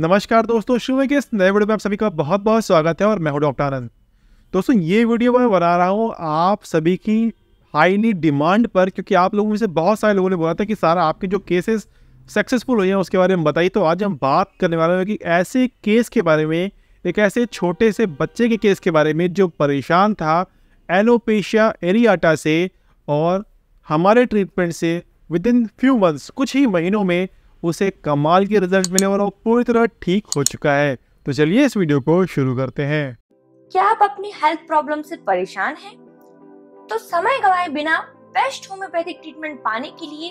नमस्कार दोस्तों शुभ के इस नए वीडियो में आप सभी का बहुत बहुत स्वागत है और मैं हूं डॉक्टर आनंद दोस्तों ये वीडियो मैं बना रहा हूं आप सभी की हाईली डिमांड पर क्योंकि आप लोगों में से बहुत सारे लोगों ने बोला था कि सारा आपके जो केसेस सक्सेसफुल हुए हैं उसके बारे में बताइए तो आज हम बात करने वाले हैं कि ऐसे केस के बारे में एक ऐसे छोटे से बच्चे के केस के बारे में जो परेशान था एलोपेशिया एरियाटा से और हमारे ट्रीटमेंट से विद इन फ्यू मंथ्स कुछ ही महीनों में उसे कमाल के रिजल्ट मिले और वो पूरी तरह ठीक हो चुका है तो चलिए इस वीडियो को शुरू करते हैं क्या आप अपनी हेल्थ प्रॉब्लम से परेशान हैं? तो समय गवाए बिना बेस्ट होम्योपैथिक ट्रीटमेंट पाने के लिए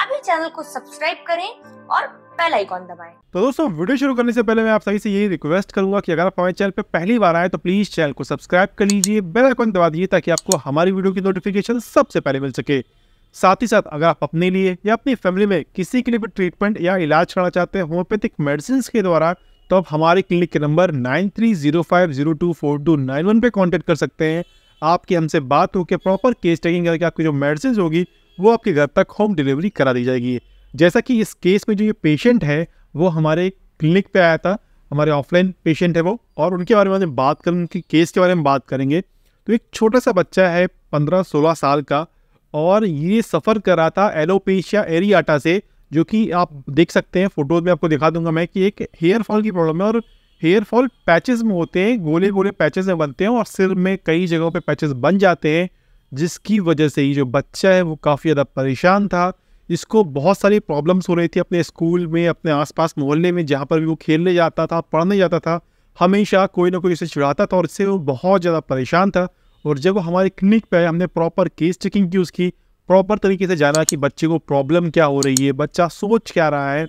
अभी चैनल को सब्सक्राइब करें और बेल आइकॉन दबाएं। तो दोस्तों वीडियो शुरू करने से पहले मैं आप सभी से यही रिक्वेस्ट करूंगा कि अगर आप हमारे चैनल पर पहली बार आए तो प्लीज चैनल को सब्सक्राइब कर लीजिए बेल आइकॉन दबा दीजिए ताकि आपको हमारी वीडियो की नोटिफिकेशन सबसे पहले मिल सके साथ ही साथ अगर आप अपने लिए या अपनी फैमिली में किसी के लिए भी ट्रीटमेंट या इलाज कराना चाहते हैं होम्योपैथिक मेडिसिन के द्वारा तो आप हमारे क्लिनिक के number nine three zero five zero two four two nine one पर कॉन्टैक्ट कर सकते हैं आपकी हमसे बात होकर प्रॉपर केस टेकिंग करके आपकी जो मेडिसिन होगी वो आपके घर तक होम डिलीवरी करा दी जाएगी जैसा कि इस केस में जो ये पेशेंट है वो हमारे क्लिनिक पे आया था हमारे ऑफलाइन पेशेंट है वो और उनके बारे में बात करें उनके केस के बारे में बात करेंगे तो एक छोटा सा बच्चा है पंद्रह सोलह साल का और ये सफ़र कर रहा था एलोपेशिया एरियाटा से जो कि आप देख सकते हैं फोटोज में आपको दिखा दूंगा मैं कि एक हेयर फॉल की प्रॉब्लम है और हेयर फॉल पैचेस में होते हैं गोले गोले पैचेस में बनते हैं और सिर में कई जगहों पे पैचेस बन जाते हैं जिसकी वजह से ही जो बच्चा है वो काफ़ी ज़्यादा परेशान था इसको बहुत सारी प्रॉब्लम्स हो रही थी अपने स्कूल में अपने आसपास मोहल्ले में जहाँ पर भी वो खेलने जाता था पढ़ने जाता था हमेशा कोई ना कोई इसे चिढ़ाता था और इससे वो बहुत ज़्यादा परेशान था और जब हमारे क्लिनिक पे हमने प्रॉपर केस चेकिंग की उसकी प्रॉपर तरीके से जाना कि बच्चे को प्रॉब्लम क्या हो रही है बच्चा सोच क्या रहा है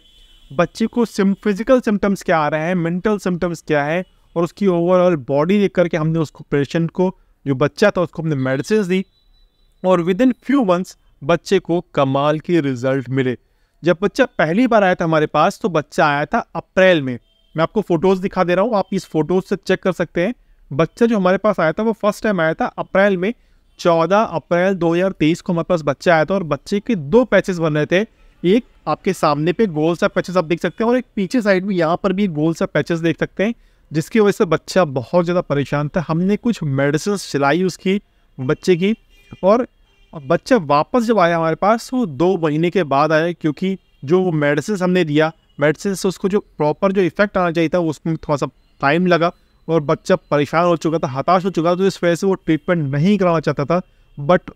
बच्चे को सिम फिजिकल सिम्टम्स क्या आ रहे हैं मेंटल सिम्टम्स क्या है और उसकी ओवरऑल बॉडी देख करके हमने उसको पेशेंट को जो बच्चा था उसको हमने मेडिसिन दी और विद इन फ्यू मंथ्स बच्चे को कमाल के रिजल्ट मिले जब बच्चा पहली बार आया था हमारे पास तो बच्चा आया था अप्रैल में मैं आपको फ़ोटोज़ दिखा दे रहा हूँ आप इस फोटोज़ से चेक कर सकते हैं बच्चा जो हमारे पास आया था वो फर्स्ट टाइम आया था अप्रैल में 14 अप्रैल 2023 को हमारे पास बच्चा आया था और बच्चे के दो पैचेस बन रहे थे एक आपके सामने पे गोल सा पैचेस आप देख सकते हैं और एक पीछे साइड में यहाँ पर भी गोल सा पैचेस देख सकते हैं जिसकी वजह से बच्चा बहुत ज़्यादा परेशान था हमने कुछ मेडिसिन चलाई उसकी बच्चे की और बच्चा वापस जब आया हमारे पास वो दो महीने के बाद आया क्योंकि जो मेडिसिन हमने दिया मेडिसिन से उसको जो प्रॉपर जो इफेक्ट आना चाहिए था उसमें थोड़ा सा टाइम लगा और बच्चा परेशान हो चुका था हताश हो चुका था तो इस वजह से वो ट्रीटमेंट नहीं कराना चाहता था बट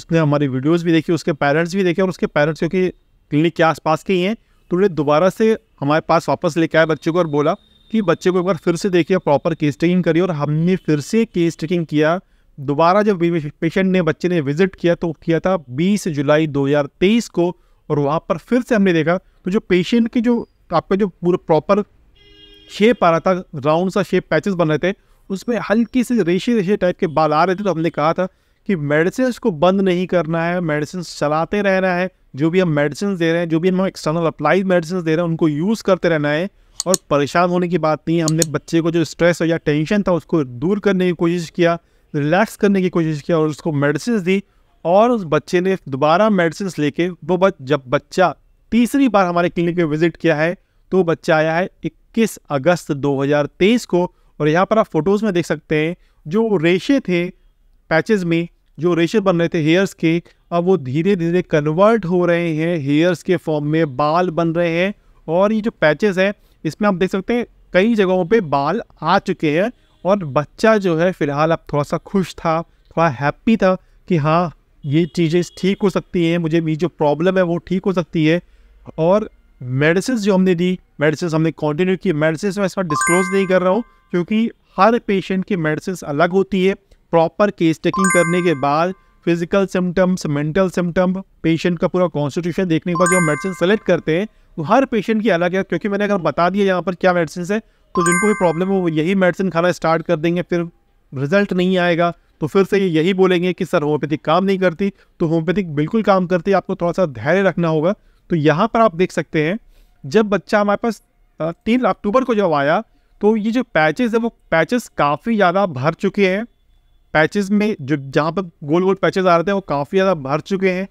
उसने हमारी वीडियोज़ भी देखी उसके पेरेंट्स भी देखे और उसके पेरेंट्स क्योंकि क्लिनिक के आसपास के ही हैं तो उन्हें दोबारा से हमारे पास वापस लेके आया बच्चे को और बोला कि बच्चे को एक बार फिर से देखिए प्रॉपर केस टेकिंग करिए और हमने फिर से केस टेकिंग किया दोबारा जब पेशेंट ने बच्चे ने विज़िट किया तो किया था 20 जुलाई 2023 को और वहाँ पर फिर से हमने देखा तो जो पेशेंट की जो आपका जो पूरा प्रॉपर शेप आ रहा था राउंड सा शेप पैचेस बन रहे थे उसमें हल्की सी रेशे रेशे टाइप के बाल आ रहे थे तो हमने कहा था कि मेडिसिन को बंद नहीं करना है मेडिसिन चलाते रहना है जो भी हम मेडिसिन दे रहे हैं जो भी हम एक्सटर्नल अप्लाइड मेडिसिन दे रहे हैं उनको यूज़ करते रहना है और परेशान होने की बात नहीं हमने बच्चे को जो स्ट्रेस या टेंशन था उसको दूर करने की कोशिश किया रिलैक्स करने की कोशिश किया और उसको मेडिसिन दी और उस बच्चे ने दोबारा मेडिसिन लेके वो बच जब बच्चा तीसरी बार हमारे क्लिनिक में विज़िट किया है तो बच्चा आया है एक इक्कीस अगस्त दो को और यहाँ पर आप फोटोज़ में देख सकते हैं जो रेशे थे पैचेज में जो रेशे बन रहे थे हेयर्स के अब वो धीरे धीरे कन्वर्ट हो रहे हैं हेयर्स के फॉर्म में बाल बन रहे हैं और ये जो पैचेस है इसमें आप देख सकते हैं कई जगहों पे बाल आ चुके हैं और बच्चा जो है फिलहाल अब थोड़ा सा खुश था थोड़ा हैप्पी था कि हाँ ये चीज़ें ठीक हो सकती हैं मुझे मेरी जो प्रॉब्लम है वो ठीक हो सकती है और मेडिसिन जो हमने दी मेडिसिन हमने कंटिन्यू की मेडिसिन मैं इसका डिस्क्लोज नहीं कर रहा हूँ क्योंकि हर पेशेंट की मेडिसिन अलग होती है प्रॉपर केस टेकिंग करने के बाद physical symptoms mental symptom patient का पूरा कॉन्स्टिट्यूशन देखने के बाद जो हम मेडिसिन सेलेक्ट करते हैं वो हर पेशेंट की अलग है क्योंकि मैंने अगर बता दिया यहाँ पर क्या मेडिसिन है तो जिनको भी प्रॉब्लम है वो यही मेडिसिन खाना स्टार्ट कर देंगे फिर रिजल्ट नहीं आएगा तो फिर से ये यही बोलेंगे कि सर होम्योपैथिक काम नहीं करती तो होम्योपैथिक बिल्कुल काम करती है आपको थोड़ा सा धैर्य रखना होगा तो यहाँ पर आप देख सकते हैं जब बच्चा हमारे पास तीन अक्टूबर को जब आया तो ये जो पैचेस है वो पैचेस काफ़ी ज़्यादा भर चुके हैं पैचेस में जो जहाँ पर गोल गोल पैचेस आ रहे थे वो काफ़ी ज़्यादा भर चुके हैं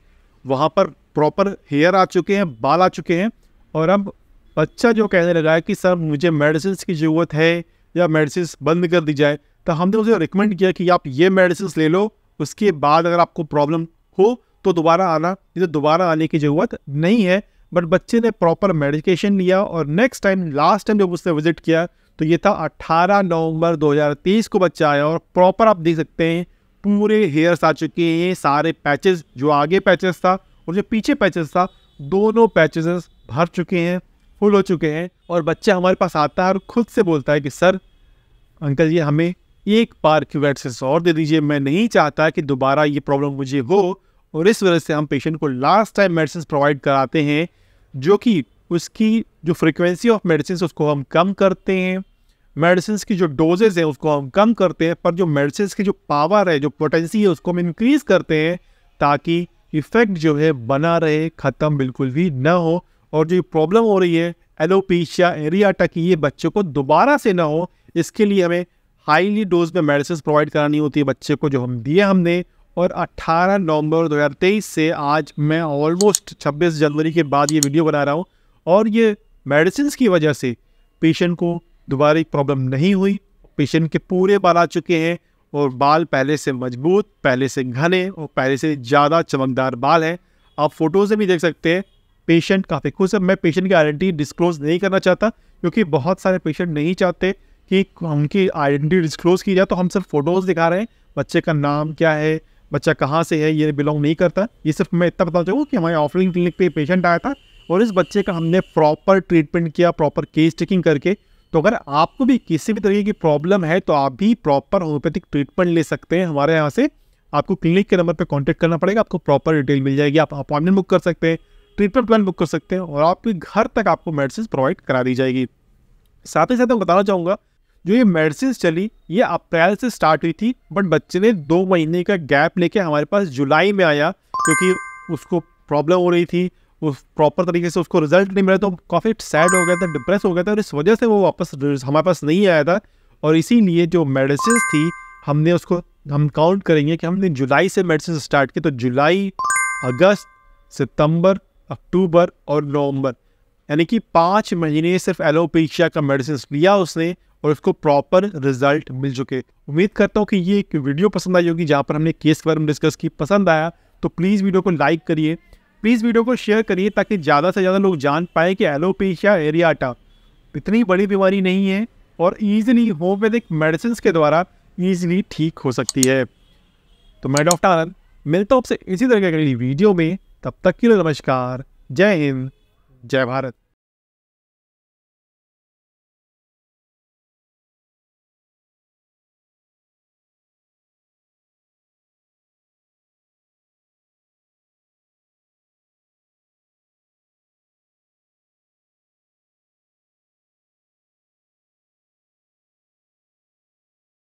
वहाँ पर प्रॉपर हेयर आ चुके हैं बाल आ चुके हैं और अब बच्चा जो कहने लगा है कि सर मुझे मेडिसिन की ज़रूरत है या मेडिसिन बंद कर दी जाए तो हमने उसे रिकमेंड किया कि आप ये मेडिसिन ले लो उसके बाद अगर आपको प्रॉब्लम हो तो दोबारा आना नहीं तो दोबारा आने की ज़रूरत नहीं है बट बच्चे ने प्रॉपर मेडिकेशन लिया और नेक्स्ट टाइम लास्ट टाइम जब उसने विजिट किया तो ये था 18 नवंबर 2023 को बच्चा आया और प्रॉपर आप देख सकते हैं पूरे हेयर्स आ चुके हैं सारे पैचेस जो आगे पैचेस था और जो पीछे पैचेस था दोनों पैचेस भर चुके हैं फुल हो चुके हैं और बच्चा हमारे पास आता है और खुद से बोलता है कि सर अंकल जी हमें एक बार क्यूवेट से और दे दीजिए मैं नहीं चाहता कि दोबारा ये प्रॉब्लम मुझे हो और इस वजह से हम पेशेंट को लास्ट टाइम मेडिसिन प्रोवाइड कराते हैं जो कि उसकी जो फ्रिक्वेंसी ऑफ मेडिसिन उसको हम कम करते हैं मेडिसिन की जो डोजेज हैं उसको हम कम करते हैं पर जो मेडिसिन की जो पावर है जो पोटेंसी है उसको हम इंक्रीज़ करते हैं ताकि इफ़ेक्ट जो है बना रहे ख़त्म बिल्कुल भी ना हो और जो प्रॉब्लम हो रही है एलोपीशिया एरियाटा की ये बच्चों को दोबारा से ना हो इसके लिए हमें हाईली डोज में मेडिसिन प्रोवाइड करानी होती है बच्चे को जो हम दिए हमने और 18 नवंबर 2023 से आज मैं ऑलमोस्ट 26 जनवरी के बाद ये वीडियो बना रहा हूँ और ये मेडिसिन की वजह से पेशेंट को दोबारा प्रॉब्लम नहीं हुई पेशेंट के पूरे बाल आ चुके हैं और बाल पहले से मजबूत पहले से घने और पहले से ज़्यादा चमकदार बाल हैं आप फोटो से भी देख सकते हैं पेशेंट काफ़ी खुश है मैं पेशेंट की आइडेंटिटी डिस्क्लोज नहीं करना चाहता क्योंकि बहुत सारे पेशेंट नहीं चाहते कि उनकी आइडेंटिटी डिस्क्लोज की जाए तो हम सिर्फ फ़ोटोज़ दिखा रहे हैं बच्चे का नाम क्या है बच्चा कहाँ से है ये बिलोंग नहीं करता ये सिर्फ मैं इतना बताना चाहूँगा कि हमारे ऑफलाइन क्लिनिक पे पेशेंट आया था और इस बच्चे का हमने प्रॉपर ट्रीटमेंट किया प्रॉपर केस टेकिंग करके तो अगर आपको भी किसी भी तरीके की प्रॉब्लम है तो आप भी प्रॉपर होम्योपैथिक ट्रीटमेंट ले सकते हैं हमारे यहाँ से आपको क्लिनिक के नंबर पर कॉन्टैक्ट करना पड़ेगा आपको प्रॉपर डिटेल मिल जाएगी आप अपॉइंटमेंट बुक कर सकते हैं ट्रीटमेंट प्लान बुक कर सकते हैं और आपके घर तक आपको मेडिसिन प्रोवाइड करा दी जाएगी साथ ही साथ मैं बताना चाहूँगा जो ये मेडिसिन चली ये अप्रैल से स्टार्ट हुई थी बट बच्चे ने दो महीने का गैप लेके हमारे पास जुलाई में आया क्योंकि उसको प्रॉब्लम हो रही थी उस प्रॉपर तरीके से उसको रिजल्ट नहीं मिला तो काफ़ी सैड हो गया था डिप्रेस हो गया था और इस वजह से वो वापस हमारे पास नहीं आया था और इसीलिए जो मेडिसिन थी हमने उसको हम काउंट करेंगे कि हमने जुलाई से मेडिसिन स्टार्ट की तो जुलाई अगस्त सितंबर अक्टूबर और नवंबर यानी कि पाँच महीने सिर्फ एलोपेशिया का मेडिसिन लिया उसने और उसको प्रॉपर रिजल्ट मिल चुके उम्मीद करता हूँ कि ये एक वीडियो पसंद आई होगी जहाँ पर हमने केस के बारे में डिस्कस की पसंद आया तो प्लीज़ वीडियो को लाइक करिए प्लीज़ वीडियो को शेयर करिए ताकि ज़्यादा से ज़्यादा लोग जान पाए कि एलोपेशिया एरियाटा इतनी बड़ी बीमारी नहीं है और ईजिली होम्योपैथिक मेडिसिन के द्वारा ईजिली ठीक हो सकती है तो मैं डॉक्टर आनंद मिलता हूँ आपसे इसी तरह की अगली वीडियो में तब तक के लिए नमस्कार जय हिंद जय भारत